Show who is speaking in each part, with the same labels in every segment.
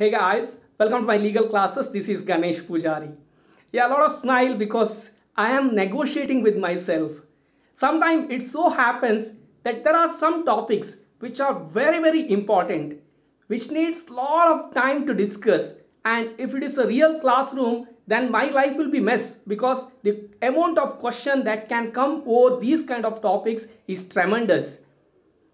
Speaker 1: Hey guys, welcome to my legal classes. This is Ganesh Pujari. Yeah, a lot of smile because I am negotiating with myself. Sometimes it so happens that there are some topics which are very very important which needs lot of time to discuss and if it is a real classroom then my life will be mess because the amount of question that can come over these kind of topics is tremendous.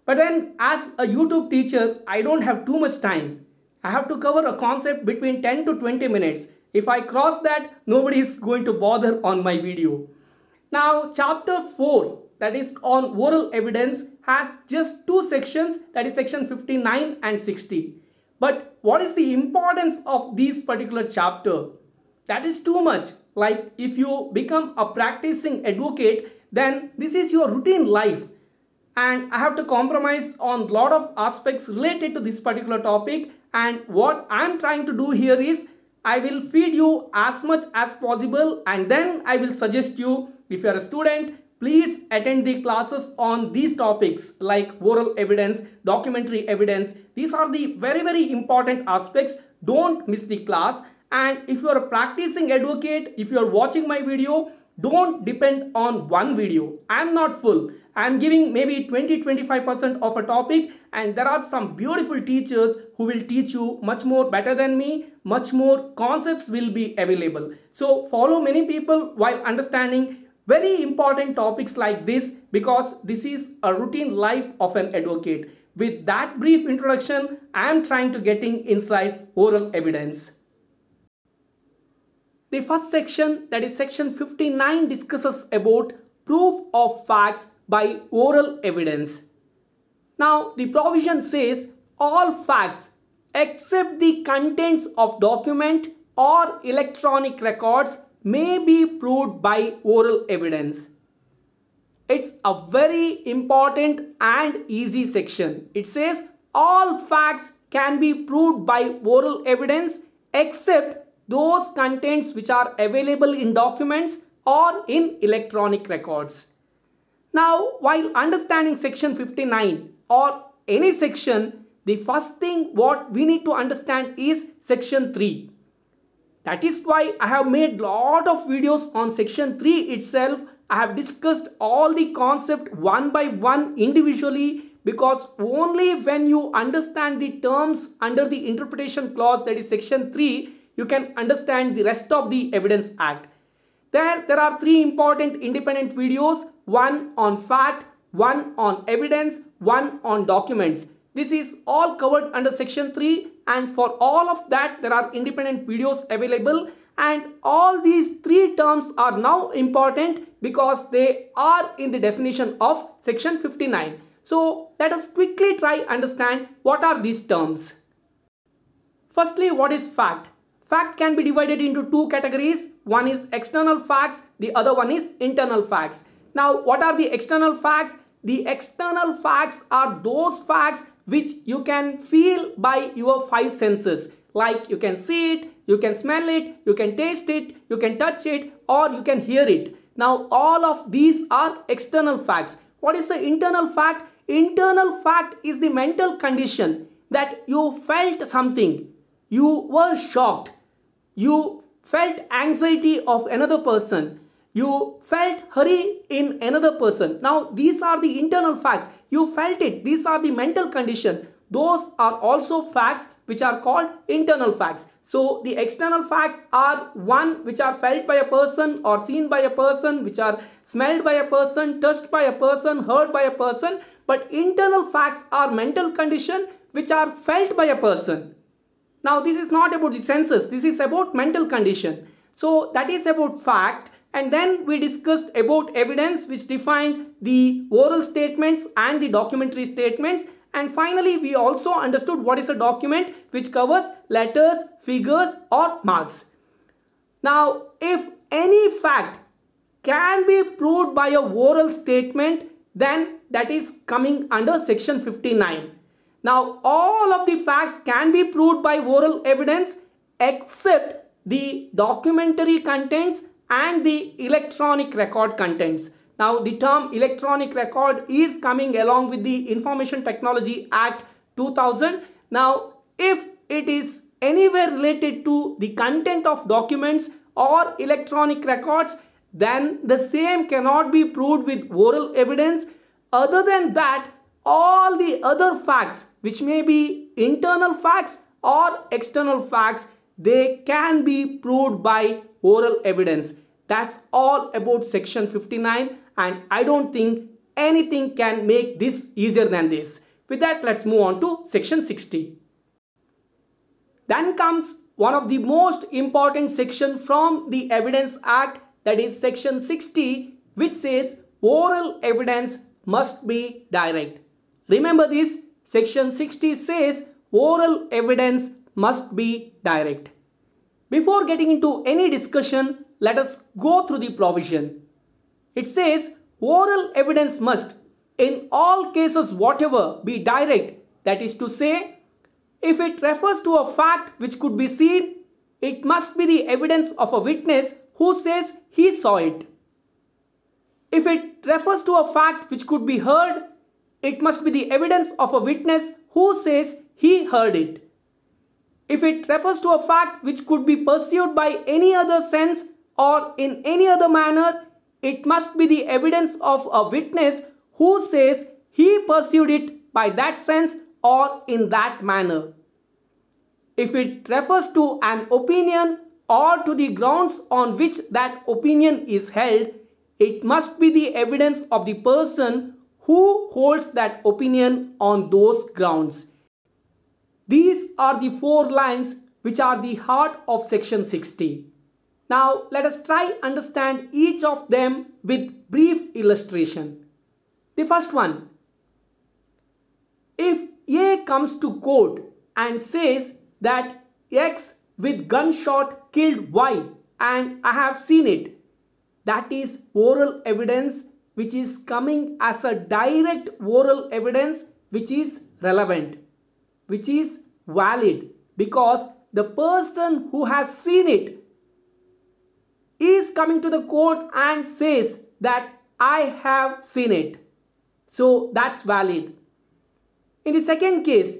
Speaker 1: But then as a YouTube teacher, I don't have too much time I have to cover a concept between 10 to 20 minutes. If I cross that, nobody is going to bother on my video. Now, chapter 4 that is on oral evidence has just two sections that is section 59 and 60. But what is the importance of this particular chapter? That is too much. Like if you become a practicing advocate, then this is your routine life. And I have to compromise on lot of aspects related to this particular topic and what I'm trying to do here is I will feed you as much as possible and then I will suggest you if you are a student please attend the classes on these topics like oral evidence, documentary evidence. These are the very very important aspects. Don't miss the class and if you are a practicing advocate, if you are watching my video, don't depend on one video. I am not full. I'm giving maybe 20-25% of a topic and there are some beautiful teachers who will teach you much more better than me, much more concepts will be available. So follow many people while understanding very important topics like this because this is a routine life of an advocate. With that brief introduction, I am trying to getting inside oral evidence. The first section that is section 59 discusses about proof of facts by oral evidence. Now, the provision says all facts except the contents of document or electronic records may be proved by oral evidence. It's a very important and easy section. It says all facts can be proved by oral evidence except those contents which are available in documents or in electronic records. Now, while understanding section 59 or any section, the first thing what we need to understand is section 3. That is why I have made lot of videos on section 3 itself. I have discussed all the concept one by one individually because only when you understand the terms under the interpretation clause that is section 3, you can understand the rest of the Evidence Act. There, there are three important independent videos, one on fact, one on evidence, one on documents. This is all covered under section 3 and for all of that there are independent videos available and all these three terms are now important because they are in the definition of section 59. So let us quickly try understand what are these terms. Firstly, what is fact? Fact can be divided into two categories. One is external facts, the other one is internal facts. Now, what are the external facts? The external facts are those facts which you can feel by your five senses. Like you can see it, you can smell it, you can taste it, you can touch it, or you can hear it. Now, all of these are external facts. What is the internal fact? Internal fact is the mental condition that you felt something, you were shocked, you felt anxiety of another person, you felt hurry in another person. Now, these are the internal facts. You felt it. These are the mental condition. Those are also facts which are called internal facts. So, the external facts are one which are felt by a person or seen by a person, which are smelled by a person, touched by a person, heard by a person. But internal facts are mental condition which are felt by a person. Now this is not about the senses, this is about mental condition. So that is about fact and then we discussed about evidence which defined the oral statements and the documentary statements and finally we also understood what is a document which covers letters, figures or marks. Now if any fact can be proved by a oral statement then that is coming under section 59. Now all of the facts can be proved by oral evidence except the documentary contents and the electronic record contents. Now the term electronic record is coming along with the Information Technology Act 2000. Now if it is anywhere related to the content of documents or electronic records then the same cannot be proved with oral evidence. Other than that all the other facts which may be internal facts or external facts they can be proved by oral evidence that's all about section 59 and i don't think anything can make this easier than this with that let's move on to section 60 then comes one of the most important section from the evidence act that is section 60 which says oral evidence must be direct Remember this, section 60 says oral evidence must be direct. Before getting into any discussion, let us go through the provision. It says oral evidence must in all cases whatever be direct that is to say if it refers to a fact which could be seen it must be the evidence of a witness who says he saw it if it refers to a fact which could be heard it must be the evidence of a witness who says he heard it. If it refers to a fact which could be perceived by any other sense or in any other manner, it must be the evidence of a witness who says he perceived it by that sense or in that manner. If it refers to an opinion or to the grounds on which that opinion is held, it must be the evidence of the person who holds that opinion on those grounds. These are the four lines which are the heart of section 60. Now let us try understand each of them with brief illustration. The first one, if A comes to court and says that X with gunshot killed Y and I have seen it, that is oral evidence which is coming as a direct oral evidence which is relevant, which is valid because the person who has seen it is coming to the court and says that I have seen it. So that's valid. In the second case,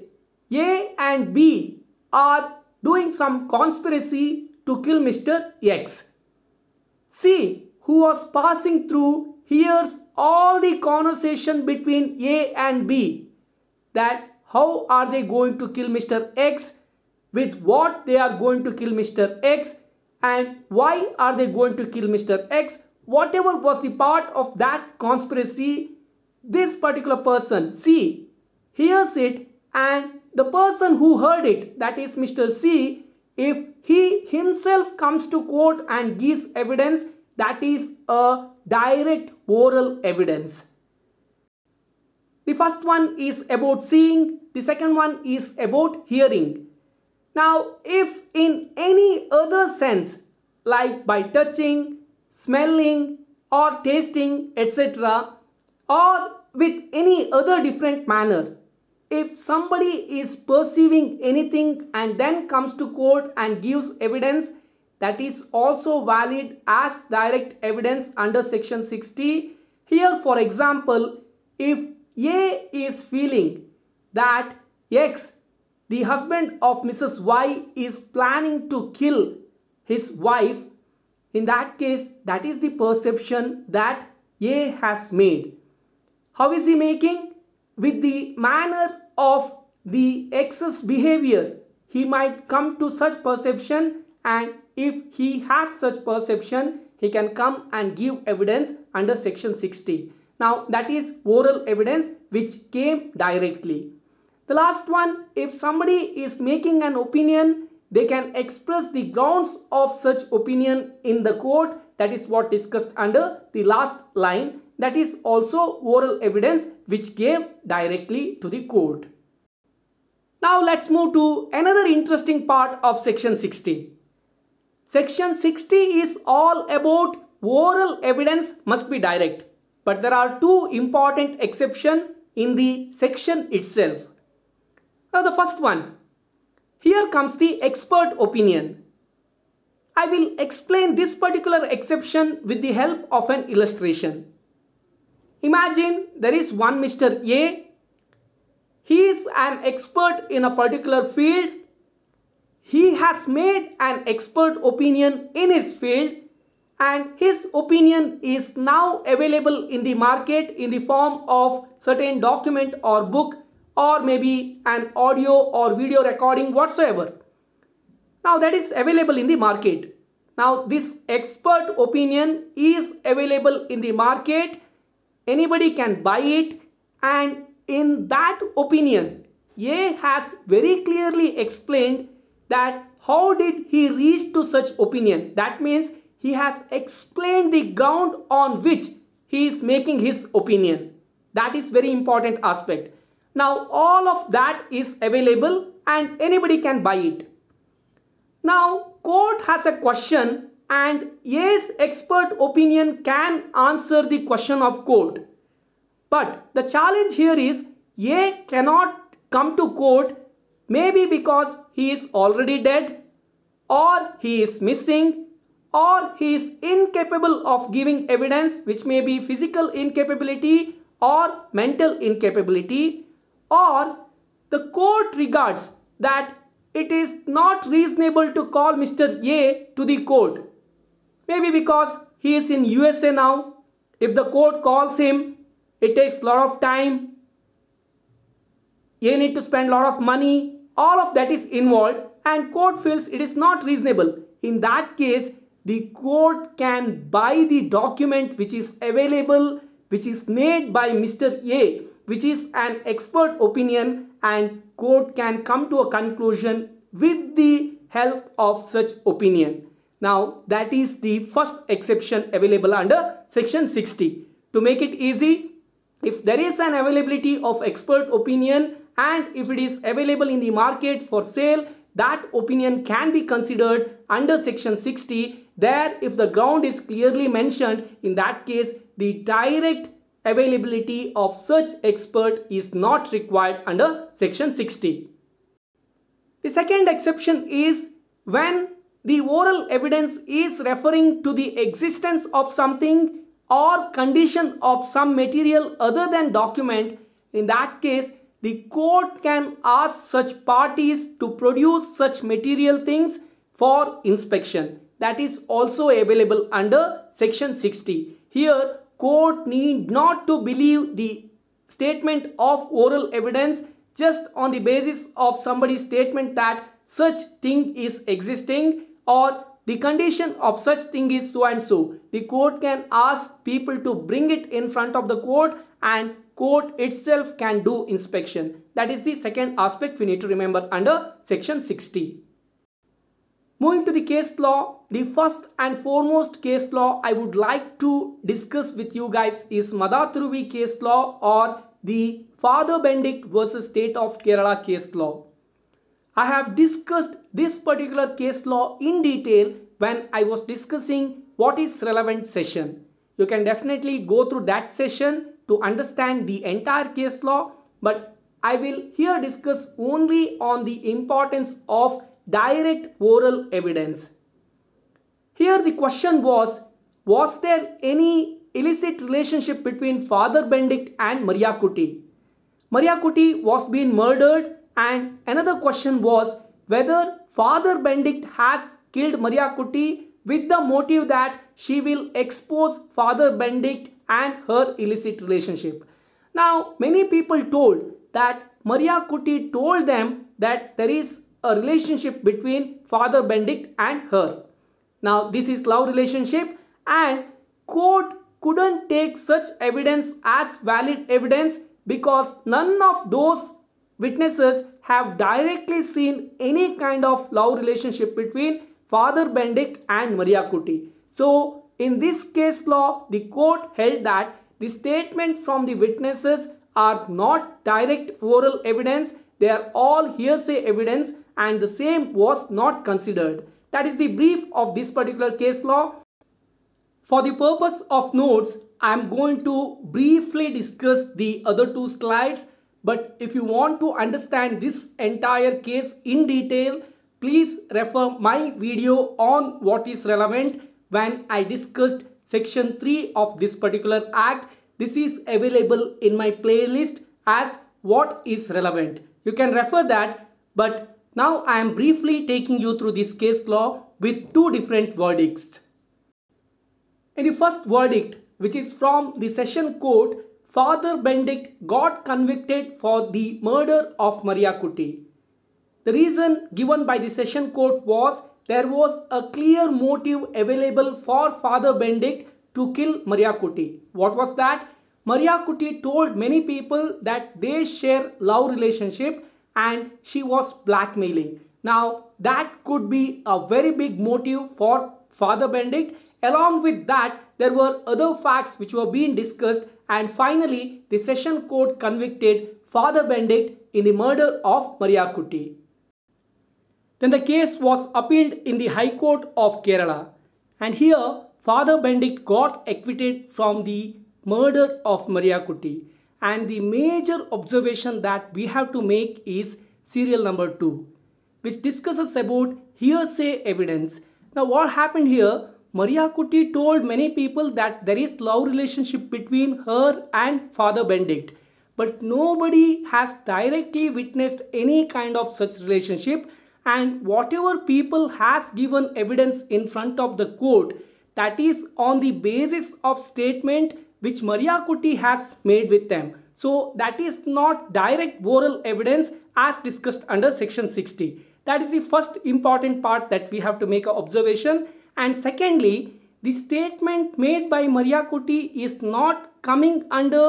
Speaker 1: A and B are doing some conspiracy to kill Mr. X. C, who was passing through hears all the conversation between A and B that how are they going to kill Mr. X, with what they are going to kill Mr. X and why are they going to kill Mr. X, whatever was the part of that conspiracy, this particular person C hears it and the person who heard it, that is Mr. C, if he himself comes to court and gives evidence, that is a direct oral evidence. The first one is about seeing, the second one is about hearing. Now, if in any other sense, like by touching, smelling, or tasting, etc., or with any other different manner, if somebody is perceiving anything and then comes to court and gives evidence that is also valid as direct evidence under section 60. Here for example, if A is feeling that X, the husband of Mrs. Y is planning to kill his wife, in that case, that is the perception that A has made. How is he making? With the manner of the X's behavior, he might come to such perception and if he has such perception, he can come and give evidence under section 60. Now that is oral evidence which came directly. The last one, if somebody is making an opinion, they can express the grounds of such opinion in the court. That is what discussed under the last line. That is also oral evidence which came directly to the court. Now let's move to another interesting part of section 60. Section 60 is all about oral evidence must be direct. But there are two important exceptions in the section itself. Now the first one, here comes the expert opinion. I will explain this particular exception with the help of an illustration. Imagine there is one Mr. A. He is an expert in a particular field he has made an expert opinion in his field and his opinion is now available in the market in the form of certain document or book or maybe an audio or video recording whatsoever. Now that is available in the market. Now this expert opinion is available in the market. Anybody can buy it and in that opinion, A has very clearly explained that how did he reach to such opinion? That means he has explained the ground on which he is making his opinion. That is very important aspect. Now all of that is available and anybody can buy it. Now court has a question and yes expert opinion can answer the question of court. But the challenge here is A cannot come to court Maybe because he is already dead, or he is missing, or he is incapable of giving evidence which may be physical incapability or mental incapability, or the court regards that it is not reasonable to call Mr. A to the court. Maybe because he is in USA now. If the court calls him, it takes lot of time. You need to spend lot of money all of that is involved and court feels it is not reasonable. In that case, the court can buy the document which is available, which is made by Mr. A, which is an expert opinion and court can come to a conclusion with the help of such opinion. Now that is the first exception available under section 60. To make it easy, if there is an availability of expert opinion and if it is available in the market for sale that opinion can be considered under section 60 there if the ground is clearly mentioned in that case the direct availability of such expert is not required under section 60. The second exception is when the oral evidence is referring to the existence of something or condition of some material other than document in that case the court can ask such parties to produce such material things for inspection. That is also available under section 60. Here, court need not to believe the statement of oral evidence just on the basis of somebody's statement that such thing is existing or the condition of such thing is so and so. The court can ask people to bring it in front of the court and court itself can do inspection. That is the second aspect we need to remember under section 60. Moving to the case law, the first and foremost case law I would like to discuss with you guys is Madathuruvi case law or the Father Benedict versus State of Kerala case law. I have discussed this particular case law in detail when I was discussing what is relevant session. You can definitely go through that session to understand the entire case law, but I will here discuss only on the importance of direct oral evidence. Here the question was, was there any illicit relationship between Father Benedict and Maria Kuti? Maria Kuti was being murdered and another question was whether Father Benedict has killed Maria Kuti with the motive that she will expose Father Benedict and her illicit relationship. Now, many people told that Maria Kuti told them that there is a relationship between Father Benedict and her. Now, this is love relationship and court couldn't take such evidence as valid evidence because none of those witnesses have directly seen any kind of love relationship between Father Benedict and Maria Kuti. So, in this case law, the court held that the statement from the witnesses are not direct oral evidence, they are all hearsay evidence and the same was not considered. That is the brief of this particular case law. For the purpose of notes, I am going to briefly discuss the other two slides. But if you want to understand this entire case in detail, please refer my video on what is relevant when I discussed section 3 of this particular act. This is available in my playlist as what is relevant. You can refer that but now I am briefly taking you through this case law with two different verdicts. In the first verdict which is from the session court Father Benedict got convicted for the murder of Maria Kuti. The reason given by the session court was there was a clear motive available for Father Benedict to kill Maria Kuti. What was that? Maria Kuti told many people that they share love relationship and she was blackmailing. Now that could be a very big motive for Father Benedict. Along with that, there were other facts which were being discussed and finally the session court convicted Father Benedict in the murder of Maria Kuti. Then the case was appealed in the High Court of Kerala and here Father Benedict got acquitted from the murder of Maria Kuti. and the major observation that we have to make is serial number 2 which discusses about hearsay evidence. Now what happened here? Maria Kuti told many people that there is love relationship between her and Father Benedict but nobody has directly witnessed any kind of such relationship and whatever people has given evidence in front of the court that is on the basis of statement which Maria Kuti has made with them. So that is not direct oral evidence as discussed under section 60. That is the first important part that we have to make an observation. And secondly, the statement made by Maria Kuti is not coming under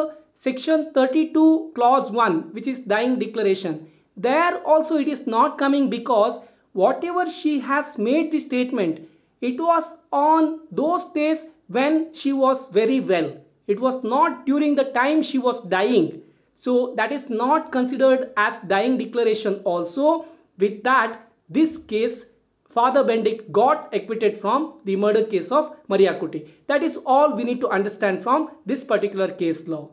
Speaker 1: section 32 clause 1 which is dying declaration there also it is not coming because whatever she has made the statement, it was on those days when she was very well. It was not during the time she was dying. So that is not considered as dying declaration also. With that, this case, Father Bendick got acquitted from the murder case of Maria Kuti. That is all we need to understand from this particular case law.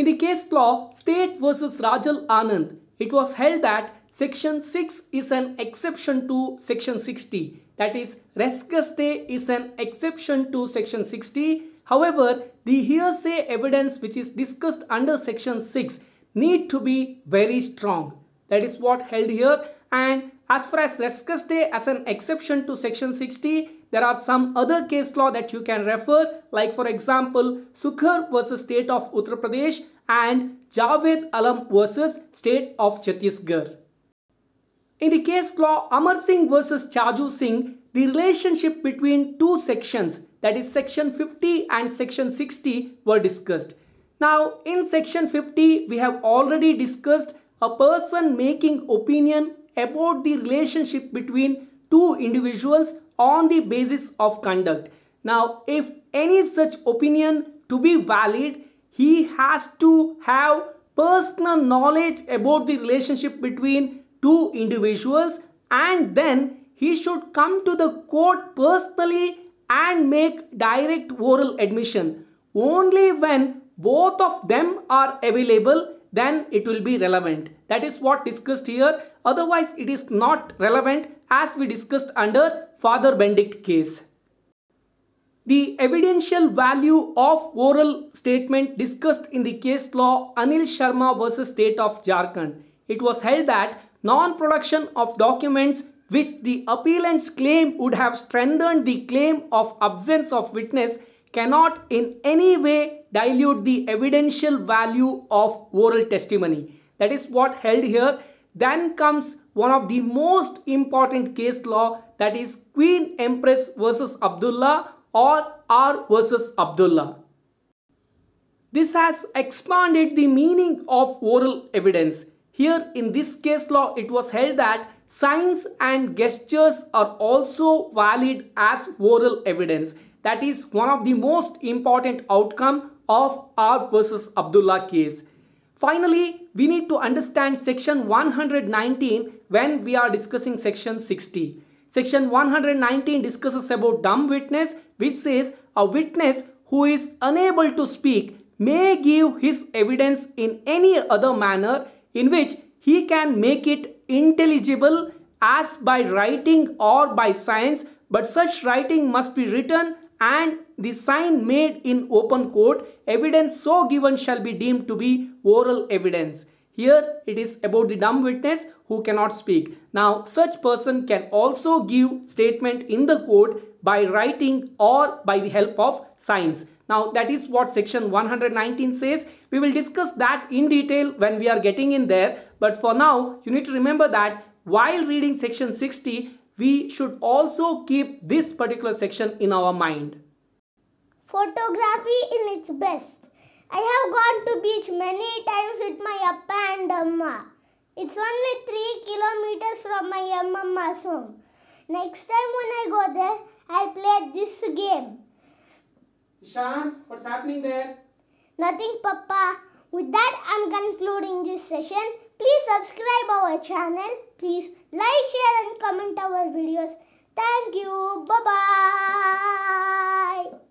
Speaker 1: In the case law State versus Rajal Anand, it was held that Section 6 is an exception to Section 60. That is, rescate is an exception to Section 60. However, the hearsay evidence which is discussed under Section 6 need to be very strong. That is what held here. And as far as rescate as an exception to Section 60, there are some other case law that you can refer like for example Sukhar versus state of Uttar Pradesh and Javed Alam versus state of Chhattisgarh. In the case law Amar Singh versus Chaju Singh the relationship between two sections that is section 50 and section 60 were discussed. Now in section 50 we have already discussed a person making opinion about the relationship between two individuals on the basis of conduct. Now, if any such opinion to be valid, he has to have personal knowledge about the relationship between two individuals and then he should come to the court personally and make direct oral admission. Only when both of them are available, then it will be relevant. That is what discussed here. Otherwise, it is not relevant as we discussed under Father Benedict case. The evidential value of oral statement discussed in the case law Anil Sharma versus State of Jharkhand. It was held that non-production of documents which the appellants claim would have strengthened the claim of absence of witness cannot in any way dilute the evidential value of oral testimony. That is what held here. Then comes one of the most important case law that is Queen Empress versus Abdullah or R versus Abdullah. This has expanded the meaning of oral evidence. Here in this case law, it was held that signs and gestures are also valid as oral evidence. That is one of the most important outcome of R versus Abdullah case. Finally, we need to understand section 119 when we are discussing section 60. Section 119 discusses about dumb witness which says a witness who is unable to speak may give his evidence in any other manner in which he can make it intelligible as by writing or by signs but such writing must be written and the sign made in open court evidence so given shall be deemed to be oral evidence. Here it is about the dumb witness who cannot speak. Now such person can also give statement in the court by writing or by the help of signs. Now that is what section 119 says. We will discuss that in detail when we are getting in there. But for now you need to remember that while reading section 60 we should also keep this particular section in our mind. Photography in its best. I have gone to beach many times with my appa and amma. It's only 3 kilometers from my mama's home. Next time when I go there, I'll play this game. Ishan, what's happening there? Nothing, Papa. With that, I'm concluding this session. Please subscribe our channel. Please like, share and comment our videos. Thank you. Bye-bye.